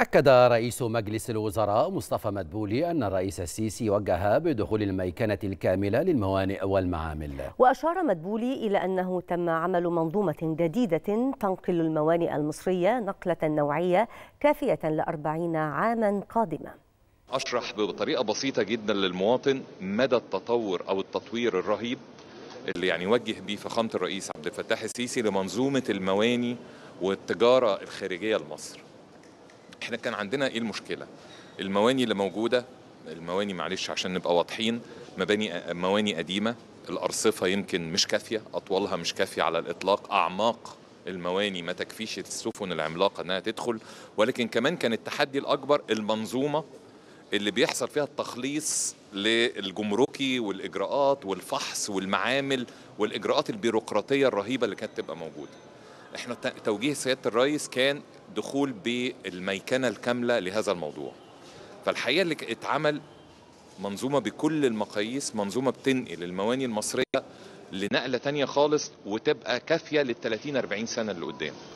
أكد رئيس مجلس الوزراء مصطفى مدبولي أن الرئيس السيسي وجه بدخول الميكنة الكاملة للموانئ والمعامل وأشار مدبولي إلى أنه تم عمل منظومة جديدة تنقل الموانئ المصرية نقلة نوعية كافية لأربعين عاما قادمة أشرح بطريقة بسيطة جدا للمواطن مدى التطور أو التطوير الرهيب اللي يعني وجه به فخامة الرئيس عبد الفتاح السيسي لمنظومة المواني والتجارة الخارجية لمصر احنا كان عندنا ايه المشكله المواني اللي موجوده المواني معلش عشان نبقى واضحين مباني مواني قديمه الارصفه يمكن مش كافيه اطوالها مش كافيه على الاطلاق اعماق المواني ما تكفيش السفن العملاقه انها تدخل ولكن كمان كان التحدي الاكبر المنظومه اللي بيحصل فيها التخليص للجمركي والاجراءات والفحص والمعامل والاجراءات البيروقراطيه الرهيبه اللي كانت تبقى موجوده احنا توجيه سياده الرئيس كان دخول بالميكنه الكامله لهذا الموضوع فالحقيقه اللي اتعمل منظومه بكل المقاييس منظومه بتنقل المواني المصريه لنقله تانية خالص وتبقى كافيه لل 30 40 سنه اللي قدام